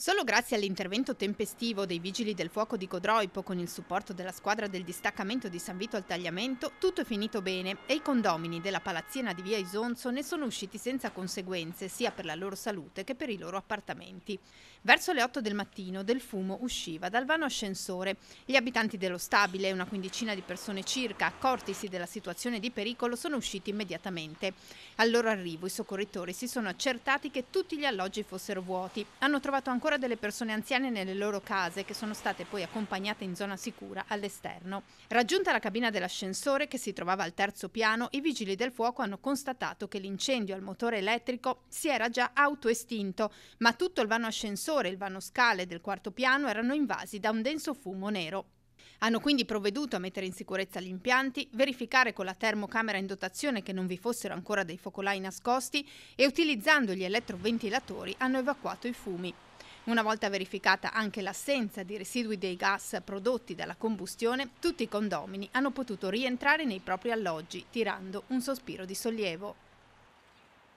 Solo grazie all'intervento tempestivo dei Vigili del Fuoco di Codroipo con il supporto della squadra del distaccamento di San Vito al Tagliamento, tutto è finito bene e i condomini della palazzina di via Isonzo ne sono usciti senza conseguenze sia per la loro salute che per i loro appartamenti. Verso le 8 del mattino del fumo usciva dal vano ascensore. Gli abitanti dello stabile, una quindicina di persone circa, accortisi della situazione di pericolo, sono usciti immediatamente. Al loro arrivo i soccorritori si sono accertati che tutti gli alloggi fossero vuoti. Hanno trovato ancora ancora delle persone anziane nelle loro case che sono state poi accompagnate in zona sicura all'esterno. Raggiunta la cabina dell'ascensore che si trovava al terzo piano, i vigili del fuoco hanno constatato che l'incendio al motore elettrico si era già autoestinto, ma tutto il vano ascensore e il vano scale del quarto piano erano invasi da un denso fumo nero. Hanno quindi provveduto a mettere in sicurezza gli impianti, verificare con la termocamera in dotazione che non vi fossero ancora dei focolai nascosti e utilizzando gli elettroventilatori hanno evacuato i fumi. Una volta verificata anche l'assenza di residui dei gas prodotti dalla combustione, tutti i condomini hanno potuto rientrare nei propri alloggi, tirando un sospiro di sollievo.